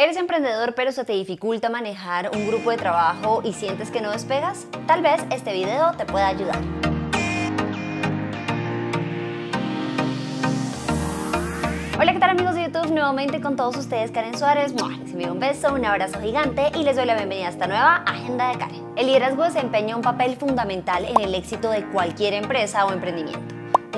¿Eres emprendedor pero se te dificulta manejar un grupo de trabajo y sientes que no despegas? Tal vez este video te pueda ayudar. Hola, ¿qué tal amigos de YouTube? Nuevamente con todos ustedes, Karen Suárez. Les un beso, un abrazo gigante y les doy la bienvenida a esta nueva Agenda de Karen. El liderazgo desempeña un papel fundamental en el éxito de cualquier empresa o emprendimiento.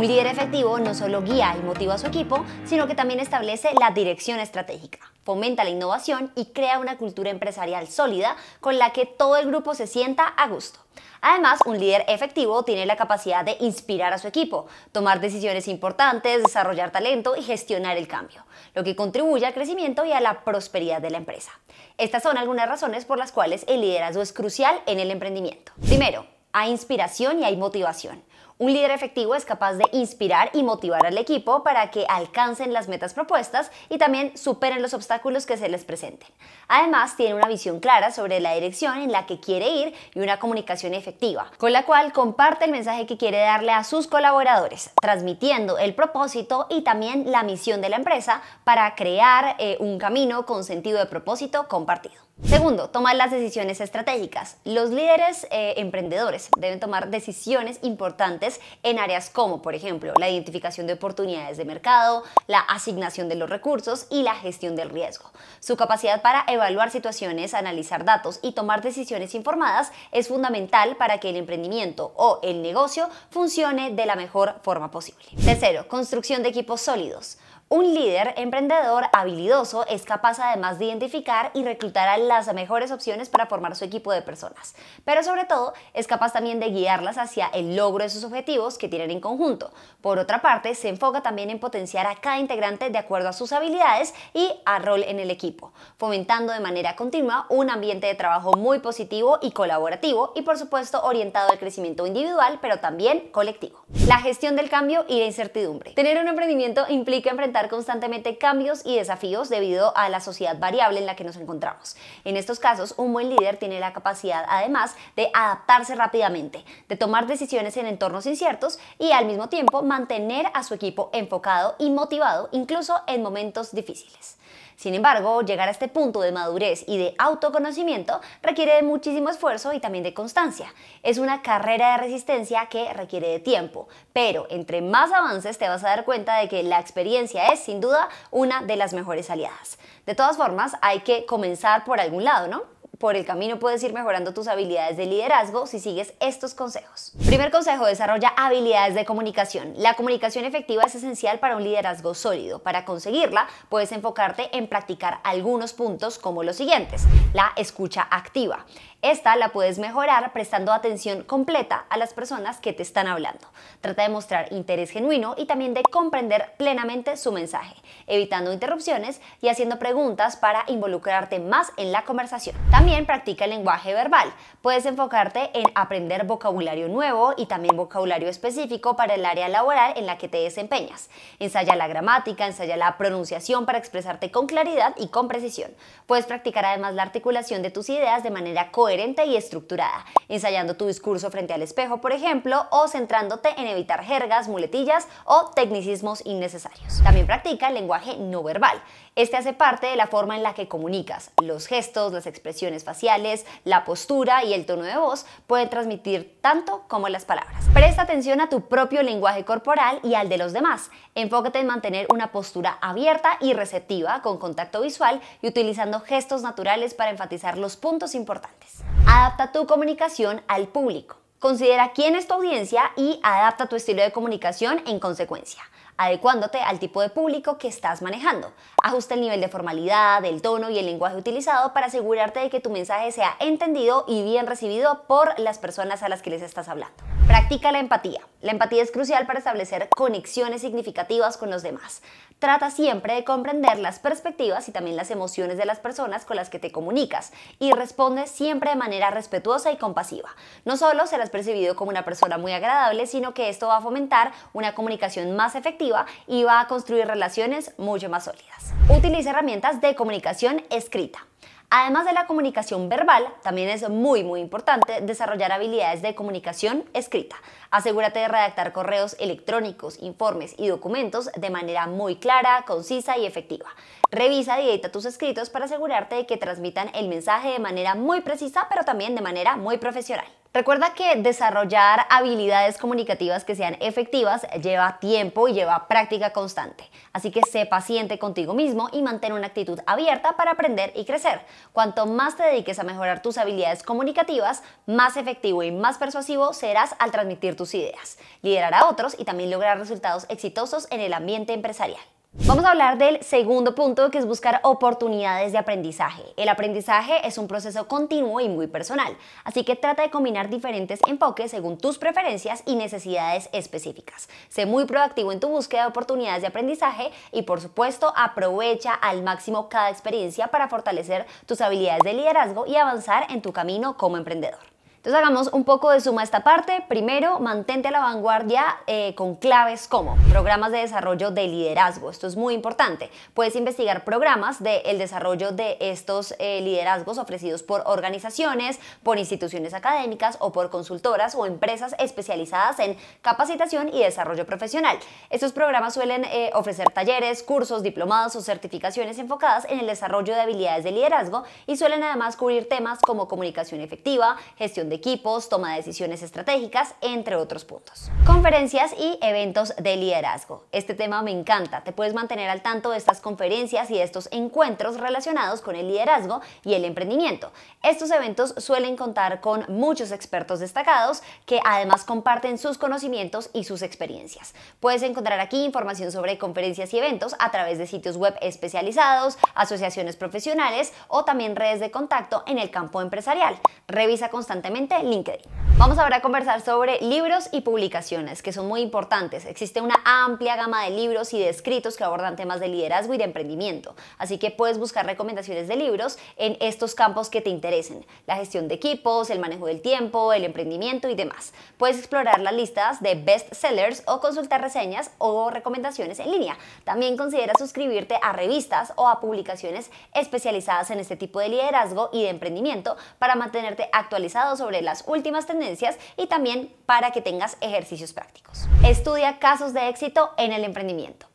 Un líder efectivo no solo guía y motiva a su equipo, sino que también establece la dirección estratégica fomenta la innovación y crea una cultura empresarial sólida con la que todo el grupo se sienta a gusto. Además, un líder efectivo tiene la capacidad de inspirar a su equipo, tomar decisiones importantes, desarrollar talento y gestionar el cambio, lo que contribuye al crecimiento y a la prosperidad de la empresa. Estas son algunas razones por las cuales el liderazgo es crucial en el emprendimiento. Primero, hay inspiración y hay motivación. Un líder efectivo es capaz de inspirar y motivar al equipo para que alcancen las metas propuestas y también superen los obstáculos que se les presenten. Además, tiene una visión clara sobre la dirección en la que quiere ir y una comunicación efectiva, con la cual comparte el mensaje que quiere darle a sus colaboradores, transmitiendo el propósito y también la misión de la empresa para crear eh, un camino con sentido de propósito compartido. Segundo, tomar las decisiones estratégicas. Los líderes eh, emprendedores deben tomar decisiones importantes en áreas como, por ejemplo, la identificación de oportunidades de mercado, la asignación de los recursos y la gestión del riesgo. Su capacidad para evaluar situaciones, analizar datos y tomar decisiones informadas es fundamental para que el emprendimiento o el negocio funcione de la mejor forma posible. Tercero, construcción de equipos sólidos. Un líder emprendedor habilidoso es capaz además de identificar y reclutar a las mejores opciones para formar su equipo de personas, pero sobre todo es capaz también de guiarlas hacia el logro de sus objetivos que tienen en conjunto. Por otra parte, se enfoca también en potenciar a cada integrante de acuerdo a sus habilidades y a rol en el equipo, fomentando de manera continua un ambiente de trabajo muy positivo y colaborativo y por supuesto orientado al crecimiento individual, pero también colectivo. La gestión del cambio y la incertidumbre. Tener un emprendimiento implica enfrentar constantemente cambios y desafíos debido a la sociedad variable en la que nos encontramos. En estos casos, un buen líder tiene la capacidad además de adaptarse rápidamente, de tomar decisiones en entornos inciertos y al mismo tiempo mantener a su equipo enfocado y motivado incluso en momentos difíciles. Sin embargo, llegar a este punto de madurez y de autoconocimiento requiere de muchísimo esfuerzo y también de constancia. Es una carrera de resistencia que requiere de tiempo, pero entre más avances te vas a dar cuenta de que la experiencia es sin duda una de las mejores aliadas. De todas formas, hay que comenzar por algún lado, ¿no? por el camino puedes ir mejorando tus habilidades de liderazgo si sigues estos consejos. Primer consejo, desarrolla habilidades de comunicación. La comunicación efectiva es esencial para un liderazgo sólido. Para conseguirla, puedes enfocarte en practicar algunos puntos como los siguientes. La escucha activa. Esta la puedes mejorar prestando atención completa a las personas que te están hablando. Trata de mostrar interés genuino y también de comprender plenamente su mensaje, evitando interrupciones y haciendo preguntas para involucrarte más en la conversación. También practica el lenguaje verbal. Puedes enfocarte en aprender vocabulario nuevo y también vocabulario específico para el área laboral en la que te desempeñas. Ensaya la gramática, ensaya la pronunciación para expresarte con claridad y con precisión. Puedes practicar además la articulación de tus ideas de manera coherente coherente y estructurada, ensayando tu discurso frente al espejo, por ejemplo, o centrándote en evitar jergas, muletillas o tecnicismos innecesarios. También practica el lenguaje no verbal. Este hace parte de la forma en la que comunicas. Los gestos, las expresiones faciales, la postura y el tono de voz pueden transmitir tanto como las palabras. Presta atención a tu propio lenguaje corporal y al de los demás. Enfócate en mantener una postura abierta y receptiva con contacto visual y utilizando gestos naturales para enfatizar los puntos importantes. Adapta tu comunicación al público. Considera quién es tu audiencia y adapta tu estilo de comunicación en consecuencia, adecuándote al tipo de público que estás manejando. Ajusta el nivel de formalidad, el tono y el lenguaje utilizado para asegurarte de que tu mensaje sea entendido y bien recibido por las personas a las que les estás hablando. Practica la empatía. La empatía es crucial para establecer conexiones significativas con los demás. Trata siempre de comprender las perspectivas y también las emociones de las personas con las que te comunicas y responde siempre de manera respetuosa y compasiva. No solo se percibido como una persona muy agradable, sino que esto va a fomentar una comunicación más efectiva y va a construir relaciones mucho más sólidas. Utilice herramientas de comunicación escrita. Además de la comunicación verbal, también es muy muy importante desarrollar habilidades de comunicación escrita. Asegúrate de redactar correos electrónicos, informes y documentos de manera muy clara, concisa y efectiva. Revisa y edita tus escritos para asegurarte de que transmitan el mensaje de manera muy precisa, pero también de manera muy profesional. Recuerda que desarrollar habilidades comunicativas que sean efectivas lleva tiempo y lleva práctica constante. Así que sé paciente contigo mismo y mantén una actitud abierta para aprender y crecer. Cuanto más te dediques a mejorar tus habilidades comunicativas, más efectivo y más persuasivo serás al transmitir tus ideas, liderar a otros y también lograr resultados exitosos en el ambiente empresarial. Vamos a hablar del segundo punto que es buscar oportunidades de aprendizaje. El aprendizaje es un proceso continuo y muy personal, así que trata de combinar diferentes enfoques según tus preferencias y necesidades específicas. Sé muy proactivo en tu búsqueda de oportunidades de aprendizaje y por supuesto aprovecha al máximo cada experiencia para fortalecer tus habilidades de liderazgo y avanzar en tu camino como emprendedor. Entonces hagamos un poco de suma a esta parte. Primero, mantente a la vanguardia eh, con claves como programas de desarrollo de liderazgo. Esto es muy importante. Puedes investigar programas del el desarrollo de estos eh, liderazgos ofrecidos por organizaciones, por instituciones académicas o por consultoras o empresas especializadas en capacitación y desarrollo profesional. Estos programas suelen eh, ofrecer talleres, cursos, diplomados o certificaciones enfocadas en el desarrollo de habilidades de liderazgo y suelen además cubrir temas como comunicación efectiva, gestión de equipos, toma de decisiones estratégicas, entre otros puntos. Conferencias y eventos de liderazgo. Este tema me encanta. Te puedes mantener al tanto de estas conferencias y de estos encuentros relacionados con el liderazgo y el emprendimiento. Estos eventos suelen contar con muchos expertos destacados que además comparten sus conocimientos y sus experiencias. Puedes encontrar aquí información sobre conferencias y eventos a través de sitios web especializados, asociaciones profesionales o también redes de contacto en el campo empresarial. Revisa constantemente directamente en LinkedIn. Vamos ahora a conversar sobre libros y publicaciones, que son muy importantes. Existe una amplia gama de libros y de escritos que abordan temas de liderazgo y de emprendimiento, así que puedes buscar recomendaciones de libros en estos campos que te interesen, la gestión de equipos, el manejo del tiempo, el emprendimiento y demás. Puedes explorar las listas de bestsellers o consultar reseñas o recomendaciones en línea. También considera suscribirte a revistas o a publicaciones especializadas en este tipo de liderazgo y de emprendimiento para mantenerte actualizado sobre las últimas tendencias y también para que tengas ejercicios prácticos. Estudia casos de éxito en el emprendimiento.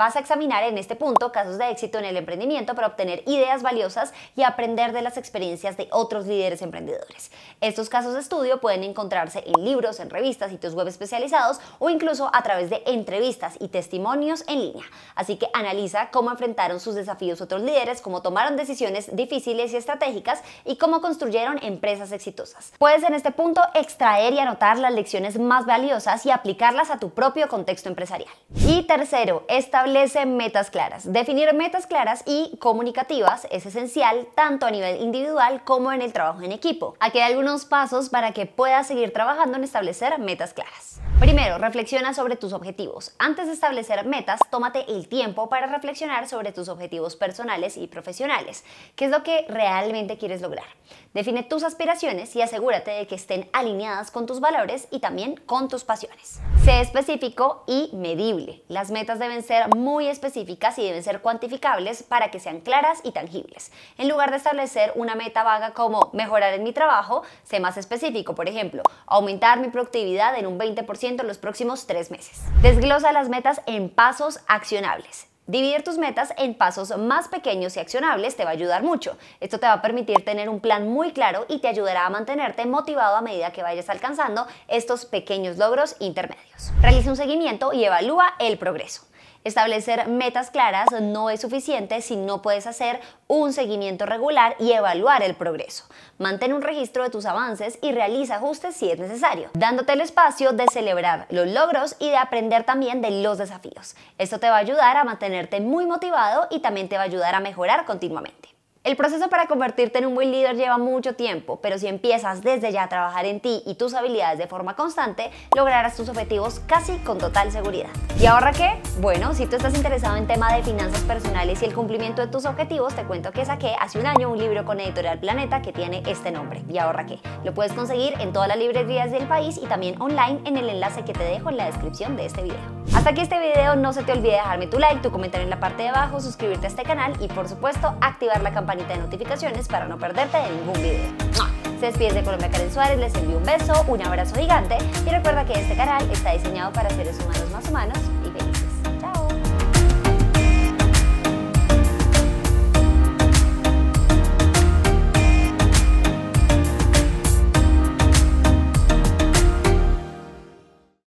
Vas a examinar en este punto casos de éxito en el emprendimiento para obtener ideas valiosas y aprender de las experiencias de otros líderes emprendedores. Estos casos de estudio pueden encontrarse en libros, en revistas, sitios web especializados o incluso a través de entrevistas y testimonios en línea. Así que analiza cómo enfrentaron sus desafíos otros líderes, cómo tomaron decisiones difíciles y estratégicas y cómo construyeron empresas exitosas. Puedes en este punto extraer y anotar las lecciones más valiosas y aplicarlas a tu propio contexto empresarial. Y tercero, establecer Establece metas claras. Definir metas claras y comunicativas es esencial tanto a nivel individual como en el trabajo en equipo. Aquí hay algunos pasos para que puedas seguir trabajando en establecer metas claras. Primero, reflexiona sobre tus objetivos. Antes de establecer metas, tómate el tiempo para reflexionar sobre tus objetivos personales y profesionales. ¿Qué es lo que realmente quieres lograr? Define tus aspiraciones y asegúrate de que estén alineadas con tus valores y también con tus pasiones. Sé específico y medible. Las metas deben ser muy específicas y deben ser cuantificables para que sean claras y tangibles. En lugar de establecer una meta vaga como mejorar en mi trabajo, sé más específico, por ejemplo, aumentar mi productividad en un 20% en los próximos tres meses. Desglosa las metas en pasos accionables. Dividir tus metas en pasos más pequeños y accionables te va a ayudar mucho. Esto te va a permitir tener un plan muy claro y te ayudará a mantenerte motivado a medida que vayas alcanzando estos pequeños logros intermedios. Realiza un seguimiento y evalúa el progreso. Establecer metas claras no es suficiente si no puedes hacer un seguimiento regular y evaluar el progreso. Mantén un registro de tus avances y realiza ajustes si es necesario, dándote el espacio de celebrar los logros y de aprender también de los desafíos. Esto te va a ayudar a mantenerte muy motivado y también te va a ayudar a mejorar continuamente. El proceso para convertirte en un buen líder lleva mucho tiempo, pero si empiezas desde ya a trabajar en ti y tus habilidades de forma constante, lograrás tus objetivos casi con total seguridad. ¿Y ahorra qué? Bueno, si tú estás interesado en tema de finanzas personales y el cumplimiento de tus objetivos, te cuento que saqué hace un año un libro con Editorial Planeta que tiene este nombre, ¿Y ahorra qué? Lo puedes conseguir en todas las librerías del país y también online en el enlace que te dejo en la descripción de este video. Hasta aquí este video, no se te olvide dejarme tu like, tu comentario en la parte de abajo, suscribirte a este canal y por supuesto activar la campanita de notificaciones para no perderte ningún video. Se despide de Colombia Karen Suárez, les envío un beso, un abrazo gigante y recuerda que este canal está diseñado para seres humanos más humanos